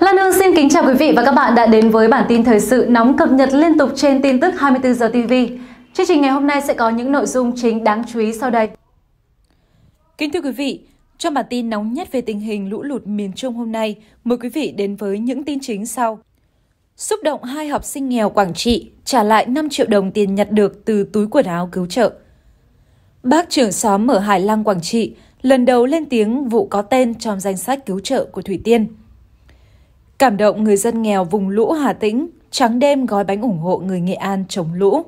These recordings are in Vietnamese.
Lan Hương xin kính chào quý vị và các bạn đã đến với bản tin thời sự nóng cập nhật liên tục trên tin tức 24 giờ TV. Chương trình ngày hôm nay sẽ có những nội dung chính đáng chú ý sau đây. Kính thưa quý vị, trong bản tin nóng nhất về tình hình lũ lụt miền Trung hôm nay, mời quý vị đến với những tin chính sau. Xúc động hai học sinh nghèo Quảng Trị trả lại 5 triệu đồng tiền nhặt được từ túi quần áo cứu trợ. Bác trưởng xóm ở Hải Lăng Quảng Trị lần đầu lên tiếng vụ có tên trong danh sách cứu trợ của Thủy Tiên – Cảm động người dân nghèo vùng lũ Hà Tĩnh, trắng đêm gói bánh ủng hộ người Nghệ An chống lũ.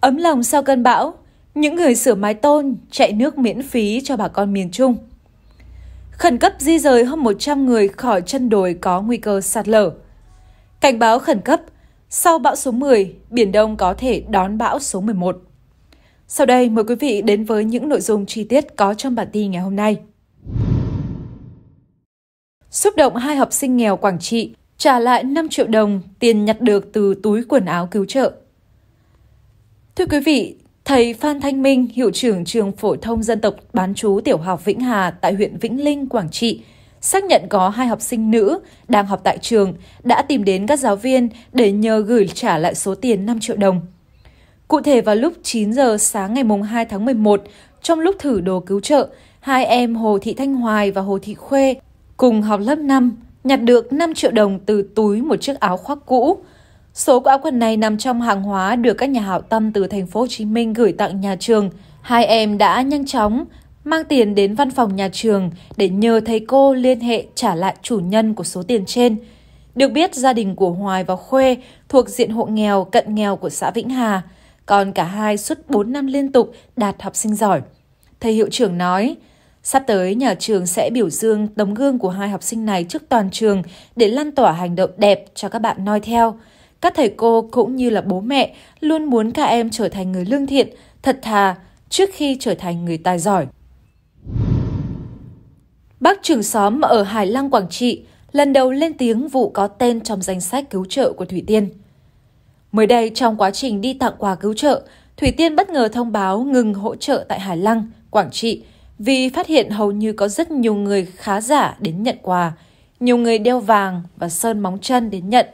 Ấm lòng sau cơn bão, những người sửa mái tôn chạy nước miễn phí cho bà con miền Trung. Khẩn cấp di rời hơn 100 người khỏi chân đồi có nguy cơ sạt lở. Cảnh báo khẩn cấp, sau bão số 10, Biển Đông có thể đón bão số 11. Sau đây, mời quý vị đến với những nội dung chi tiết có trong bản tin ngày hôm nay xúc động hai học sinh nghèo Quảng Trị trả lại 5 triệu đồng tiền nhặt được từ túi quần áo cứu trợ. Thưa quý vị, thầy Phan Thanh Minh, hiệu trưởng trường phổ thông dân tộc bán chú tiểu học Vĩnh Hà tại huyện Vĩnh Linh, Quảng Trị, xác nhận có hai học sinh nữ đang học tại trường đã tìm đến các giáo viên để nhờ gửi trả lại số tiền 5 triệu đồng. Cụ thể vào lúc 9 giờ sáng ngày 2 tháng 11, trong lúc thử đồ cứu trợ, hai em Hồ Thị Thanh Hoài và Hồ Thị Khuê Cùng học lớp 5, nhặt được 5 triệu đồng từ túi một chiếc áo khoác cũ. Số của áo quần này nằm trong hàng hóa được các nhà hảo tâm từ thành phố Hồ Chí Minh gửi tặng nhà trường. Hai em đã nhanh chóng mang tiền đến văn phòng nhà trường để nhờ thầy cô liên hệ trả lại chủ nhân của số tiền trên. Được biết gia đình của Hoài và Khuê thuộc diện hộ nghèo cận nghèo của xã Vĩnh Hà, còn cả hai suốt 4 năm liên tục đạt học sinh giỏi. Thầy hiệu trưởng nói, Sắp tới, nhà trường sẽ biểu dương tấm gương của hai học sinh này trước toàn trường để lan tỏa hành động đẹp cho các bạn noi theo. Các thầy cô cũng như là bố mẹ luôn muốn các em trở thành người lương thiện, thật thà trước khi trở thành người tài giỏi. Bác trưởng xóm ở Hải Lăng, Quảng Trị lần đầu lên tiếng vụ có tên trong danh sách cứu trợ của Thủy Tiên. Mới đây, trong quá trình đi tặng quà cứu trợ, Thủy Tiên bất ngờ thông báo ngừng hỗ trợ tại Hải Lăng, Quảng Trị – vì phát hiện hầu như có rất nhiều người khá giả đến nhận quà, nhiều người đeo vàng và sơn móng chân đến nhận.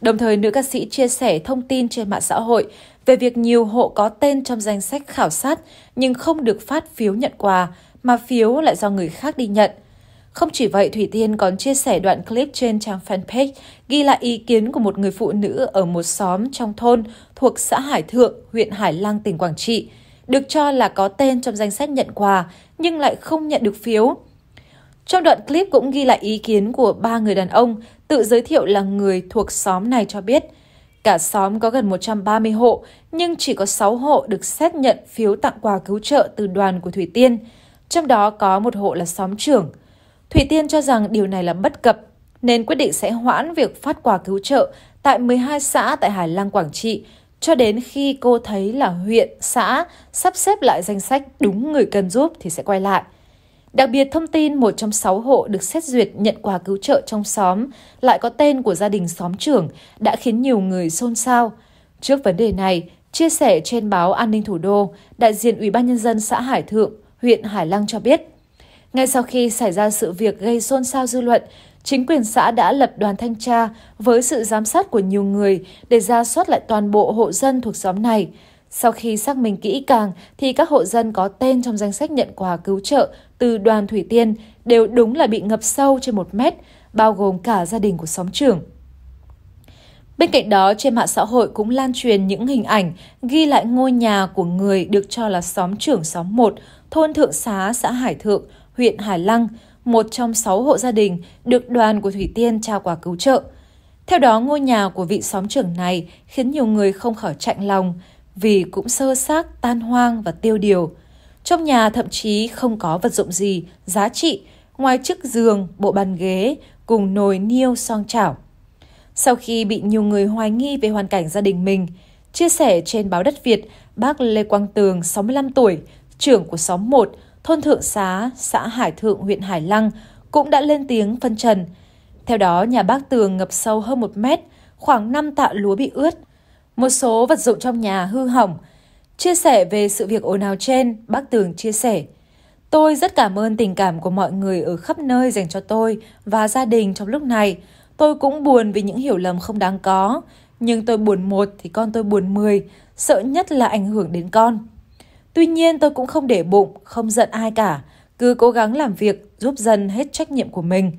Đồng thời, nữ ca sĩ chia sẻ thông tin trên mạng xã hội về việc nhiều hộ có tên trong danh sách khảo sát nhưng không được phát phiếu nhận quà mà phiếu lại do người khác đi nhận. Không chỉ vậy, Thủy Tiên còn chia sẻ đoạn clip trên trang fanpage ghi lại ý kiến của một người phụ nữ ở một xóm trong thôn thuộc xã Hải Thượng, huyện Hải Lăng, tỉnh Quảng Trị, được cho là có tên trong danh sách nhận quà nhưng lại không nhận được phiếu. Trong đoạn clip cũng ghi lại ý kiến của ba người đàn ông tự giới thiệu là người thuộc xóm này cho biết. Cả xóm có gần 130 hộ, nhưng chỉ có 6 hộ được xét nhận phiếu tặng quà cứu trợ từ đoàn của Thủy Tiên. Trong đó có một hộ là xóm trưởng. Thủy Tiên cho rằng điều này là bất cập, nên quyết định sẽ hoãn việc phát quà cứu trợ tại 12 xã tại Hải Lăng, Quảng Trị cho đến khi cô thấy là huyện, xã sắp xếp lại danh sách đúng người cần giúp thì sẽ quay lại. Đặc biệt thông tin một trong sáu hộ được xét duyệt nhận quà cứu trợ trong xóm lại có tên của gia đình xóm trưởng đã khiến nhiều người xôn xao. Trước vấn đề này, chia sẻ trên báo An ninh Thủ đô, đại diện Ủy ban Nhân dân xã Hải Thượng, huyện Hải Lăng cho biết, ngay sau khi xảy ra sự việc gây xôn xao dư luận, chính quyền xã đã lập đoàn thanh tra với sự giám sát của nhiều người để ra soát lại toàn bộ hộ dân thuộc xóm này. Sau khi xác minh kỹ càng thì các hộ dân có tên trong danh sách nhận quà cứu trợ từ đoàn Thủy Tiên đều đúng là bị ngập sâu trên 1 mét, bao gồm cả gia đình của xóm trưởng. Bên cạnh đó, trên mạng xã hội cũng lan truyền những hình ảnh ghi lại ngôi nhà của người được cho là xóm trưởng xóm 1, thôn Thượng Xá, xã Hải Thượng, huyện Hải Lăng, một trong sáu hộ gia đình được đoàn của Thủy Tiên trao quà cứu trợ. Theo đó, ngôi nhà của vị xóm trưởng này khiến nhiều người không khỏi chạnh lòng vì cũng sơ xác, tan hoang và tiêu điều. Trong nhà thậm chí không có vật dụng gì, giá trị, ngoài chiếc giường, bộ bàn ghế cùng nồi niêu song chảo. Sau khi bị nhiều người hoài nghi về hoàn cảnh gia đình mình, chia sẻ trên báo Đất Việt, bác Lê Quang Tường, 65 tuổi, trưởng của xóm 1, thôn Thượng Xá, xã Hải Thượng, huyện Hải Lăng cũng đã lên tiếng phân trần. Theo đó, nhà bác tường ngập sâu hơn một mét, khoảng 5 tạ lúa bị ướt. Một số vật dụng trong nhà hư hỏng. Chia sẻ về sự việc ồn ào trên, bác Tường chia sẻ. Tôi rất cảm ơn tình cảm của mọi người ở khắp nơi dành cho tôi và gia đình trong lúc này. Tôi cũng buồn vì những hiểu lầm không đáng có. Nhưng tôi buồn một thì con tôi buồn mười, sợ nhất là ảnh hưởng đến con. Tuy nhiên tôi cũng không để bụng, không giận ai cả, cứ cố gắng làm việc giúp dân hết trách nhiệm của mình.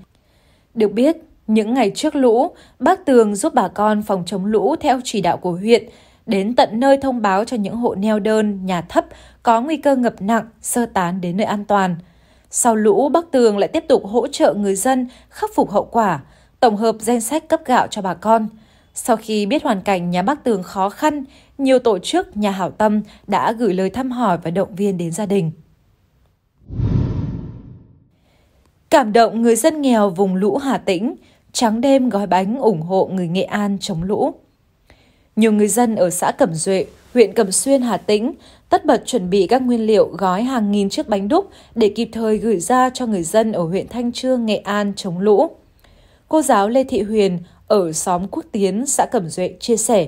Được biết, những ngày trước lũ, bác Tường giúp bà con phòng chống lũ theo chỉ đạo của huyện, đến tận nơi thông báo cho những hộ neo đơn, nhà thấp có nguy cơ ngập nặng, sơ tán đến nơi an toàn. Sau lũ, bác Tường lại tiếp tục hỗ trợ người dân khắc phục hậu quả, tổng hợp danh sách cấp gạo cho bà con. Sau khi biết hoàn cảnh nhà bác Tường khó khăn, nhiều tổ chức, nhà hảo tâm đã gửi lời thăm hỏi và động viên đến gia đình. Cảm động người dân nghèo vùng lũ Hà Tĩnh, trắng đêm gói bánh ủng hộ người Nghệ An chống lũ. Nhiều người dân ở xã Cẩm Duệ, huyện Cẩm Xuyên, Hà Tĩnh tất bật chuẩn bị các nguyên liệu gói hàng nghìn chiếc bánh đúc để kịp thời gửi ra cho người dân ở huyện Thanh Trương, Nghệ An chống lũ. Cô giáo Lê Thị Huyền ở xóm Quốc Tiến, xã Cẩm Duệ chia sẻ.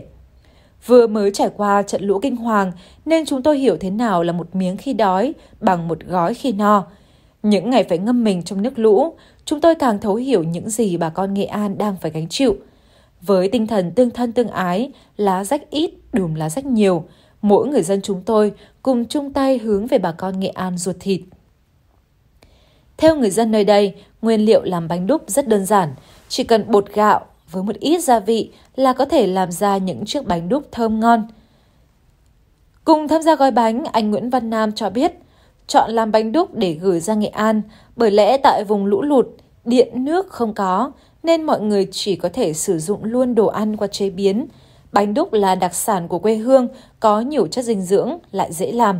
Vừa mới trải qua trận lũ kinh hoàng nên chúng tôi hiểu thế nào là một miếng khi đói bằng một gói khi no. Những ngày phải ngâm mình trong nước lũ, chúng tôi càng thấu hiểu những gì bà con Nghệ An đang phải gánh chịu. Với tinh thần tương thân tương ái, lá rách ít, đùm lá rách nhiều, mỗi người dân chúng tôi cùng chung tay hướng về bà con Nghệ An ruột thịt. Theo người dân nơi đây, nguyên liệu làm bánh đúc rất đơn giản, chỉ cần bột gạo, với một ít gia vị là có thể làm ra những chiếc bánh đúc thơm ngon. Cùng tham gia gói bánh, anh Nguyễn Văn Nam cho biết, chọn làm bánh đúc để gửi ra Nghệ An bởi lẽ tại vùng lũ lụt, điện nước không có nên mọi người chỉ có thể sử dụng luôn đồ ăn qua chế biến. Bánh đúc là đặc sản của quê hương, có nhiều chất dinh dưỡng, lại dễ làm.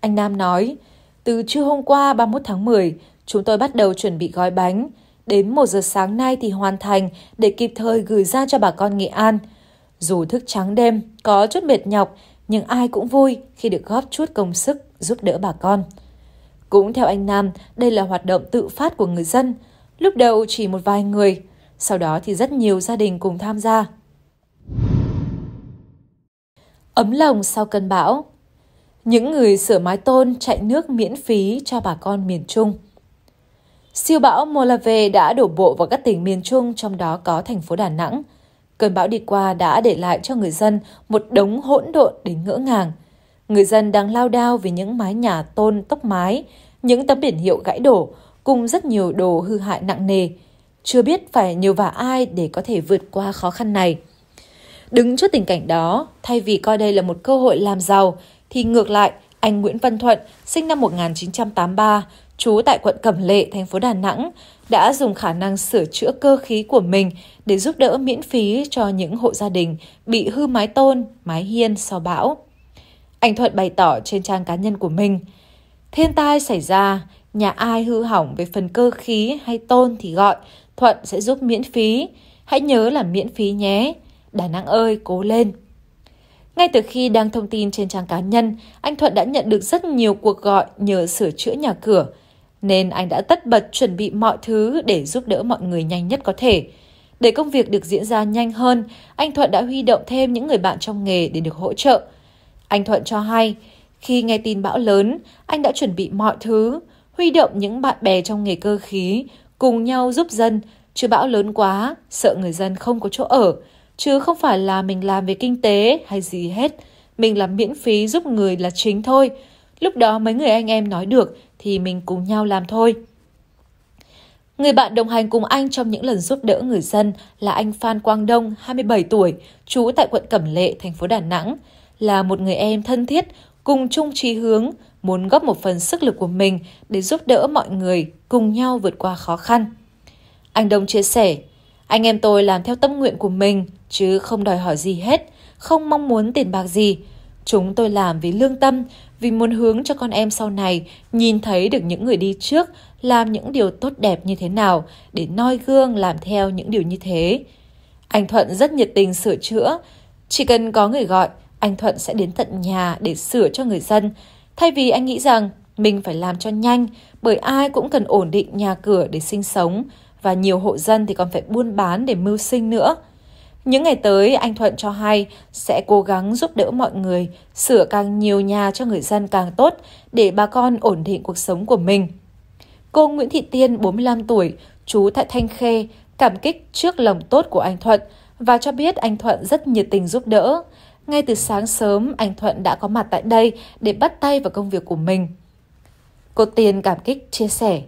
Anh Nam nói, từ trưa hôm qua 31 tháng 10, chúng tôi bắt đầu chuẩn bị gói bánh, đến 1 giờ sáng nay thì hoàn thành để kịp thời gửi ra cho bà con Nghệ An. Dù thức trắng đêm, có chút mệt nhọc, nhưng ai cũng vui khi được góp chút công sức giúp đỡ bà con. Cũng theo anh Nam, đây là hoạt động tự phát của người dân. Lúc đầu chỉ một vài người, sau đó thì rất nhiều gia đình cùng tham gia. Ấm lòng sau cơn bão Những người sửa mái tôn chạy nước miễn phí cho bà con miền Trung – Siêu bão Molave đã đổ bộ vào các tỉnh miền Trung, trong đó có thành phố Đà Nẵng. Cơn bão đi qua đã để lại cho người dân một đống hỗn độn đến ngỡ ngàng. Người dân đang lao đao vì những mái nhà tôn tốc mái, những tấm biển hiệu gãy đổ, cùng rất nhiều đồ hư hại nặng nề. Chưa biết phải nhờ vả ai để có thể vượt qua khó khăn này. Đứng trước tình cảnh đó, thay vì coi đây là một cơ hội làm giàu, thì ngược lại, anh Nguyễn Văn Thuận, sinh năm 1983, trú tại quận Cẩm Lệ, thành phố Đà Nẵng, đã dùng khả năng sửa chữa cơ khí của mình để giúp đỡ miễn phí cho những hộ gia đình bị hư mái tôn, mái hiên sau bão. Anh Thuận bày tỏ trên trang cá nhân của mình, thiên tai xảy ra, nhà ai hư hỏng về phần cơ khí hay tôn thì gọi, Thuận sẽ giúp miễn phí. Hãy nhớ là miễn phí nhé. Đà Nẵng ơi, cố lên. Ngay từ khi đăng thông tin trên trang cá nhân, anh Thuận đã nhận được rất nhiều cuộc gọi nhờ sửa chữa nhà cửa nên anh đã tất bật chuẩn bị mọi thứ để giúp đỡ mọi người nhanh nhất có thể. Để công việc được diễn ra nhanh hơn, anh Thuận đã huy động thêm những người bạn trong nghề để được hỗ trợ. Anh Thuận cho hay, khi nghe tin bão lớn, anh đã chuẩn bị mọi thứ, huy động những bạn bè trong nghề cơ khí, cùng nhau giúp dân, chứ bão lớn quá, sợ người dân không có chỗ ở, chứ không phải là mình làm về kinh tế hay gì hết, mình làm miễn phí giúp người là chính thôi. Lúc đó mấy người anh em nói được thì mình cùng nhau làm thôi. Người bạn đồng hành cùng anh trong những lần giúp đỡ người dân là anh Phan Quang Đông, 27 tuổi, trú tại quận Cẩm Lệ, thành phố Đà Nẵng, là một người em thân thiết, cùng chung chí hướng, muốn góp một phần sức lực của mình để giúp đỡ mọi người cùng nhau vượt qua khó khăn. Anh Đông chia sẻ, anh em tôi làm theo tâm nguyện của mình chứ không đòi hỏi gì hết, không mong muốn tiền bạc gì. Chúng tôi làm vì lương tâm, vì muốn hướng cho con em sau này nhìn thấy được những người đi trước làm những điều tốt đẹp như thế nào để noi gương làm theo những điều như thế. Anh Thuận rất nhiệt tình sửa chữa, chỉ cần có người gọi, anh Thuận sẽ đến tận nhà để sửa cho người dân, thay vì anh nghĩ rằng mình phải làm cho nhanh bởi ai cũng cần ổn định nhà cửa để sinh sống và nhiều hộ dân thì còn phải buôn bán để mưu sinh nữa. Những ngày tới, anh Thuận cho hay sẽ cố gắng giúp đỡ mọi người, sửa càng nhiều nhà cho người dân càng tốt để bà con ổn định cuộc sống của mình. Cô Nguyễn Thị Tiên, 45 tuổi, trú tại Thanh Khê, cảm kích trước lòng tốt của anh Thuận và cho biết anh Thuận rất nhiệt tình giúp đỡ. Ngay từ sáng sớm, anh Thuận đã có mặt tại đây để bắt tay vào công việc của mình. Cô Tiên cảm kích chia sẻ.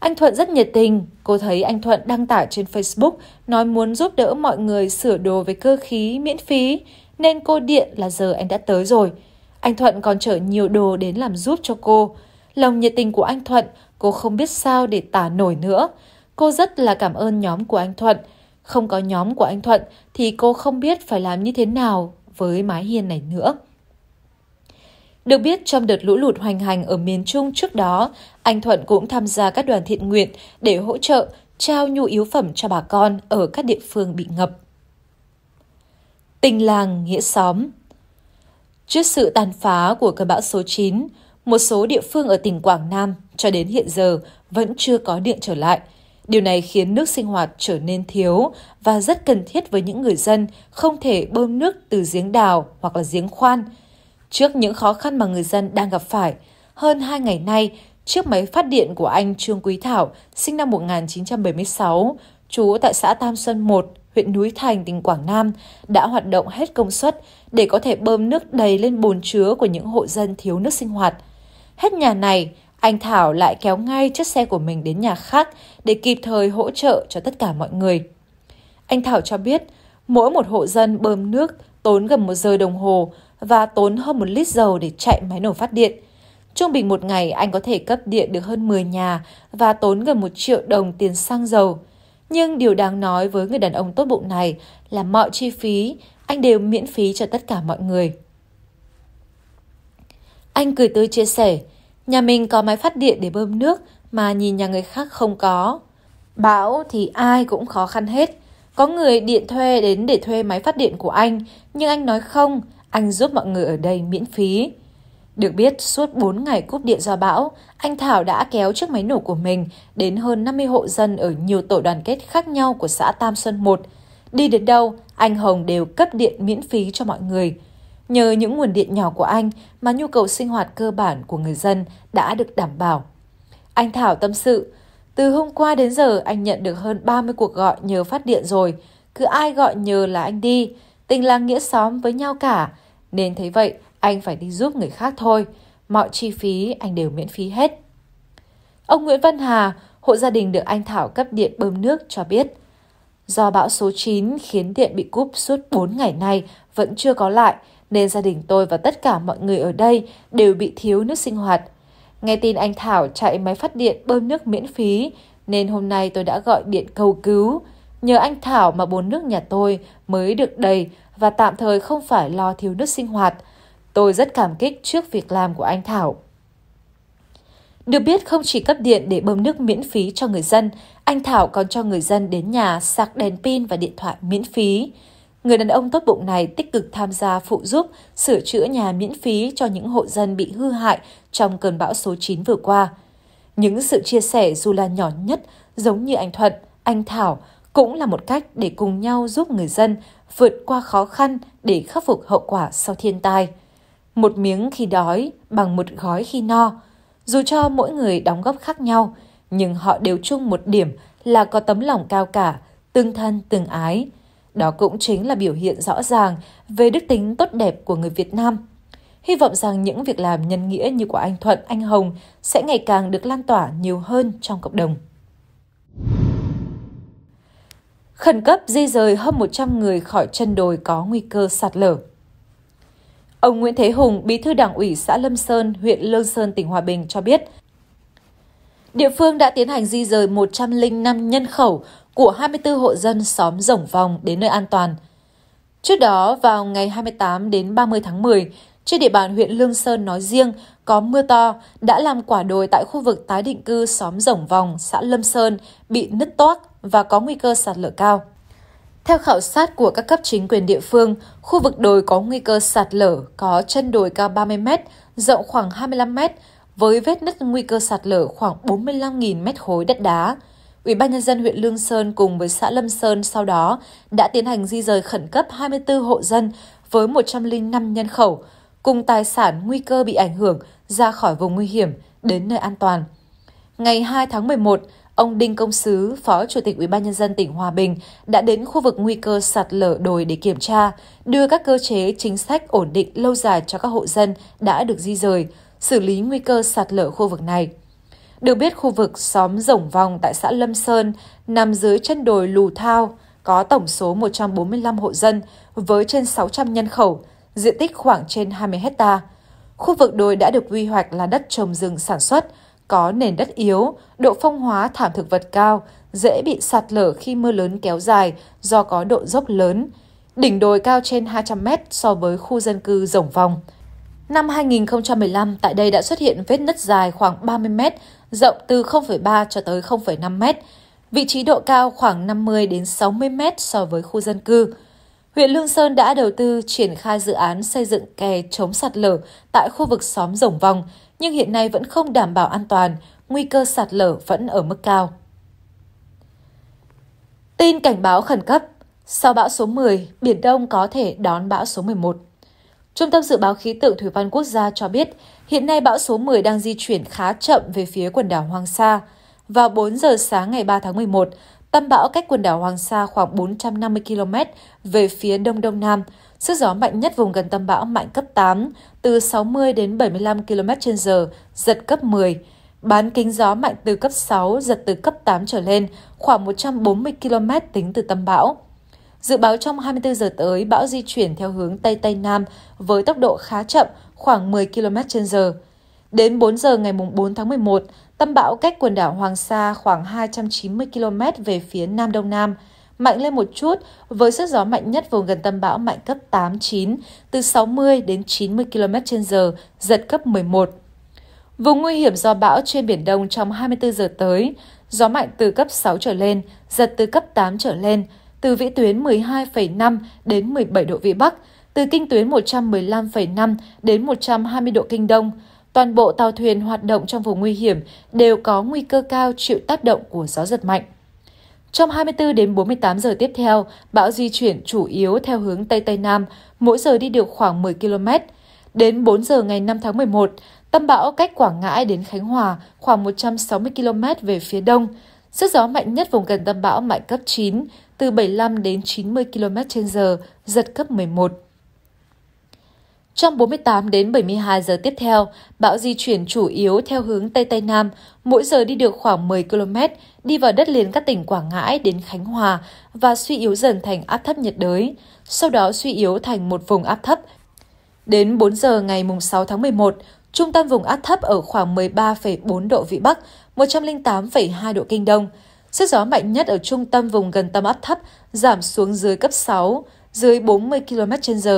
Anh Thuận rất nhiệt tình, cô thấy anh Thuận đăng tải trên Facebook nói muốn giúp đỡ mọi người sửa đồ với cơ khí miễn phí, nên cô điện là giờ anh đã tới rồi. Anh Thuận còn chở nhiều đồ đến làm giúp cho cô. Lòng nhiệt tình của anh Thuận, cô không biết sao để tả nổi nữa. Cô rất là cảm ơn nhóm của anh Thuận. Không có nhóm của anh Thuận thì cô không biết phải làm như thế nào với mái hiên này nữa. Được biết, trong đợt lũ lụt hoành hành ở miền Trung trước đó, anh Thuận cũng tham gia các đoàn thiện nguyện để hỗ trợ, trao nhu yếu phẩm cho bà con ở các địa phương bị ngập. Tình làng, nghĩa xóm Trước sự tàn phá của cơn bão số 9, một số địa phương ở tỉnh Quảng Nam cho đến hiện giờ vẫn chưa có điện trở lại. Điều này khiến nước sinh hoạt trở nên thiếu và rất cần thiết với những người dân không thể bơm nước từ giếng đào hoặc là giếng khoan – Trước những khó khăn mà người dân đang gặp phải, hơn 2 ngày nay, chiếc máy phát điện của anh Trương Quý Thảo, sinh năm 1976, trú tại xã Tam Xuân 1, huyện Núi Thành, tỉnh Quảng Nam, đã hoạt động hết công suất để có thể bơm nước đầy lên bồn chứa của những hộ dân thiếu nước sinh hoạt. Hết nhà này, anh Thảo lại kéo ngay chiếc xe của mình đến nhà khác để kịp thời hỗ trợ cho tất cả mọi người. Anh Thảo cho biết, mỗi một hộ dân bơm nước tốn gần một giờ đồng hồ, và tốn hơn một lít dầu để chạy máy nổ phát điện. Trung bình một ngày anh có thể cấp điện được hơn 10 nhà và tốn gần 1 triệu đồng tiền xăng dầu. Nhưng điều đáng nói với người đàn ông tốt bụng này là mọi chi phí anh đều miễn phí cho tất cả mọi người. Anh cười tươi chia sẻ, nhà mình có máy phát điện để bơm nước mà nhìn nhà người khác không có. Bão thì ai cũng khó khăn hết. Có người điện thuê đến để thuê máy phát điện của anh, nhưng anh nói không, anh giúp mọi người ở đây miễn phí. Được biết, suốt 4 ngày cúp điện do bão, anh Thảo đã kéo chiếc máy nổ của mình đến hơn 50 hộ dân ở nhiều tổ đoàn kết khác nhau của xã Tam Xuân 1. Đi đến đâu, anh Hồng đều cấp điện miễn phí cho mọi người. Nhờ những nguồn điện nhỏ của anh mà nhu cầu sinh hoạt cơ bản của người dân đã được đảm bảo. Anh Thảo tâm sự, từ hôm qua đến giờ anh nhận được hơn 30 cuộc gọi nhờ phát điện rồi. Cứ ai gọi nhờ là anh đi, tình làng nghĩa xóm với nhau cả, nên thấy vậy, anh phải đi giúp người khác thôi. Mọi chi phí anh đều miễn phí hết. Ông Nguyễn Văn Hà, hộ gia đình được anh Thảo cấp điện bơm nước cho biết, do bão số 9 khiến điện bị cúp suốt 4 ngày nay vẫn chưa có lại, nên gia đình tôi và tất cả mọi người ở đây đều bị thiếu nước sinh hoạt. Nghe tin anh Thảo chạy máy phát điện bơm nước miễn phí, nên hôm nay tôi đã gọi điện cầu cứu. Nhờ anh Thảo mà bồn nước nhà tôi mới được đầy, và tạm thời không phải lo thiếu nước sinh hoạt. Tôi rất cảm kích trước việc làm của anh Thảo. Được biết không chỉ cấp điện để bơm nước miễn phí cho người dân, anh Thảo còn cho người dân đến nhà sạc đèn pin và điện thoại miễn phí. Người đàn ông tốt bụng này tích cực tham gia phụ giúp sửa chữa nhà miễn phí cho những hộ dân bị hư hại trong cơn bão số 9 vừa qua. Những sự chia sẻ dù là nhỏ nhất, giống như anh Thuận, anh Thảo, cũng là một cách để cùng nhau giúp người dân vượt qua khó khăn để khắc phục hậu quả sau thiên tai. Một miếng khi đói bằng một gói khi no. Dù cho mỗi người đóng góp khác nhau, nhưng họ đều chung một điểm là có tấm lòng cao cả, tương thân tương ái. Đó cũng chính là biểu hiện rõ ràng về đức tính tốt đẹp của người Việt Nam. Hy vọng rằng những việc làm nhân nghĩa như của anh Thuận, anh Hồng sẽ ngày càng được lan tỏa nhiều hơn trong cộng đồng. khẩn cấp di rời hơn 100 người khỏi chân đồi có nguy cơ sạt lở. Ông Nguyễn Thế Hùng, bí thư đảng ủy xã Lâm Sơn, huyện Lương Sơn, tỉnh Hòa Bình cho biết, địa phương đã tiến hành di rời 105 nhân khẩu của 24 hộ dân xóm Rồng Vòng đến nơi an toàn. Trước đó, vào ngày 28 đến 30 tháng 10, trên địa bàn huyện Lương Sơn nói riêng có mưa to đã làm quả đồi tại khu vực tái định cư xóm Rồng Vòng, xã Lâm Sơn bị nứt toác, và có nguy cơ sạt lở cao. Theo khảo sát của các cấp chính quyền địa phương, khu vực đồi có nguy cơ sạt lở có chân đồi cao 30 m, rộng khoảng 25 m với vết nứt nguy cơ sạt lở khoảng 45.000 mét khối đất đá. Ủy ban nhân dân huyện Lương Sơn cùng với xã Lâm Sơn sau đó đã tiến hành di rời khẩn cấp 24 hộ dân với 105 nhân khẩu cùng tài sản nguy cơ bị ảnh hưởng ra khỏi vùng nguy hiểm đến nơi an toàn. Ngày 2 tháng 11, Ông Đinh Công Sứ, Phó Chủ tịch Ủy ban Nhân dân tỉnh Hòa Bình đã đến khu vực nguy cơ sạt lở đồi để kiểm tra, đưa các cơ chế chính sách ổn định lâu dài cho các hộ dân đã được di rời, xử lý nguy cơ sạt lở khu vực này. Được biết khu vực xóm rồng Vòng tại xã Lâm Sơn nằm dưới chân đồi Lù Thao, có tổng số 145 hộ dân với trên 600 nhân khẩu, diện tích khoảng trên 20 hecta. Khu vực đồi đã được quy hoạch là đất trồng rừng sản xuất, có nền đất yếu, độ phong hóa thảm thực vật cao, dễ bị sạt lở khi mưa lớn kéo dài do có độ dốc lớn. Đỉnh đồi cao trên 200 mét so với khu dân cư rồng vòng. Năm 2015, tại đây đã xuất hiện vết nứt dài khoảng 30 mét, rộng từ 0,3 cho tới 0,5 mét. Vị trí độ cao khoảng 50 đến 60 mét so với khu dân cư. Huyện Lương Sơn đã đầu tư triển khai dự án xây dựng kè chống sạt lở tại khu vực xóm Rồng Vòng, nhưng hiện nay vẫn không đảm bảo an toàn, nguy cơ sạt lở vẫn ở mức cao. Tin cảnh báo khẩn cấp Sau bão số 10, Biển Đông có thể đón bão số 11. Trung tâm Dự báo Khí tượng Thủy văn Quốc gia cho biết, hiện nay bão số 10 đang di chuyển khá chậm về phía quần đảo Hoàng Sa. Vào 4 giờ sáng ngày 3 tháng 11, tâm bão cách quần đảo Hoàng Sa khoảng 450 km về phía đông đông nam, Sức gió mạnh nhất vùng gần tâm bão mạnh cấp 8, từ 60 đến 75 km h giật cấp 10. Bán kính gió mạnh từ cấp 6, giật từ cấp 8 trở lên, khoảng 140 km tính từ tâm bão. Dự báo trong 24 giờ tới, bão di chuyển theo hướng Tây Tây Nam với tốc độ khá chậm, khoảng 10 km h Đến 4 giờ ngày 4 tháng 11, tâm bão cách quần đảo Hoàng Sa khoảng 290 km về phía Nam Đông Nam – mạnh lên một chút với sức gió mạnh nhất vùng gần tâm bão mạnh cấp 8 9, từ 60 đến 90 km/h, giật cấp 11. Vùng nguy hiểm do bão trên biển Đông trong 24 giờ tới, gió mạnh từ cấp 6 trở lên, giật từ cấp 8 trở lên, từ vĩ tuyến 12,5 đến 17 độ vĩ Bắc, từ kinh tuyến 115,5 đến 120 độ kinh Đông. Toàn bộ tàu thuyền hoạt động trong vùng nguy hiểm đều có nguy cơ cao chịu tác động của gió giật mạnh. Trong 24 đến 48 giờ tiếp theo, bão di chuyển chủ yếu theo hướng Tây Tây Nam, mỗi giờ đi được khoảng 10 km. Đến 4 giờ ngày 5 tháng 11, tâm bão cách Quảng Ngãi đến Khánh Hòa khoảng 160 km về phía đông. Sức gió mạnh nhất vùng gần tâm bão mạnh cấp 9, từ 75 đến 90 km h giật cấp 11. Trong 48 đến 72 giờ tiếp theo, bão di chuyển chủ yếu theo hướng Tây Tây Nam, mỗi giờ đi được khoảng 10 km, đi vào đất liền các tỉnh Quảng Ngãi đến Khánh Hòa và suy yếu dần thành áp thấp nhiệt đới, sau đó suy yếu thành một vùng áp thấp. Đến 4 giờ ngày 6 tháng 11, trung tâm vùng áp thấp ở khoảng 13,4 độ Vĩ Bắc, 108,2 độ Kinh Đông. Sức gió mạnh nhất ở trung tâm vùng gần tâm áp thấp giảm xuống dưới cấp 6, dưới 40 km h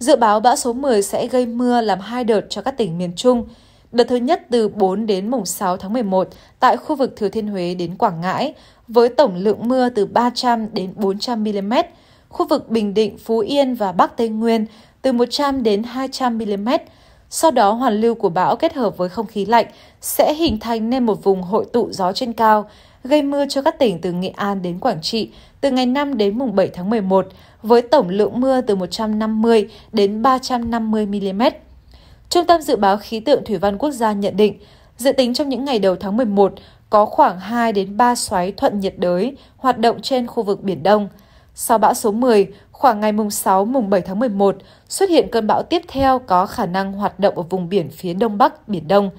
Dự báo bão số 10 sẽ gây mưa làm hai đợt cho các tỉnh miền Trung. Đợt thứ nhất từ 4 đến mùng 6 tháng 11 tại khu vực Thừa Thiên Huế đến Quảng Ngãi với tổng lượng mưa từ 300 đến 400 mm. Khu vực Bình Định, Phú Yên và Bắc Tây Nguyên từ 100 đến 200 mm. Sau đó hoàn lưu của bão kết hợp với không khí lạnh sẽ hình thành nên một vùng hội tụ gió trên cao, gây mưa cho các tỉnh từ Nghệ An đến Quảng Trị từ ngày 5 đến mùng 7 tháng 11, với tổng lượng mưa từ 150 đến 350 mm. Trung tâm Dự báo Khí tượng Thủy văn Quốc gia nhận định, dự tính trong những ngày đầu tháng 11, có khoảng 2 đến 3 xoáy thuận nhiệt đới hoạt động trên khu vực Biển Đông. Sau bão số 10, khoảng ngày mùng 6 mùng 7 tháng 11 xuất hiện cơn bão tiếp theo có khả năng hoạt động ở vùng biển phía đông bắc Biển Đông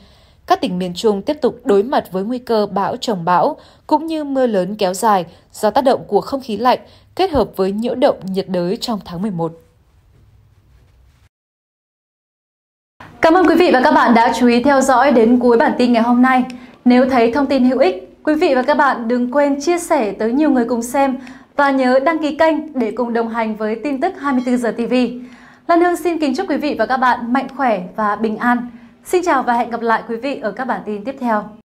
các tỉnh miền Trung tiếp tục đối mặt với nguy cơ bão trồng bão, cũng như mưa lớn kéo dài do tác động của không khí lạnh kết hợp với nhiễu động nhiệt đới trong tháng 11. Cảm ơn quý vị và các bạn đã chú ý theo dõi đến cuối bản tin ngày hôm nay. Nếu thấy thông tin hữu ích, quý vị và các bạn đừng quên chia sẻ tới nhiều người cùng xem và nhớ đăng ký kênh để cùng đồng hành với tin tức 24 giờ TV. Lan Hương xin kính chúc quý vị và các bạn mạnh khỏe và bình an. Xin chào và hẹn gặp lại quý vị ở các bản tin tiếp theo.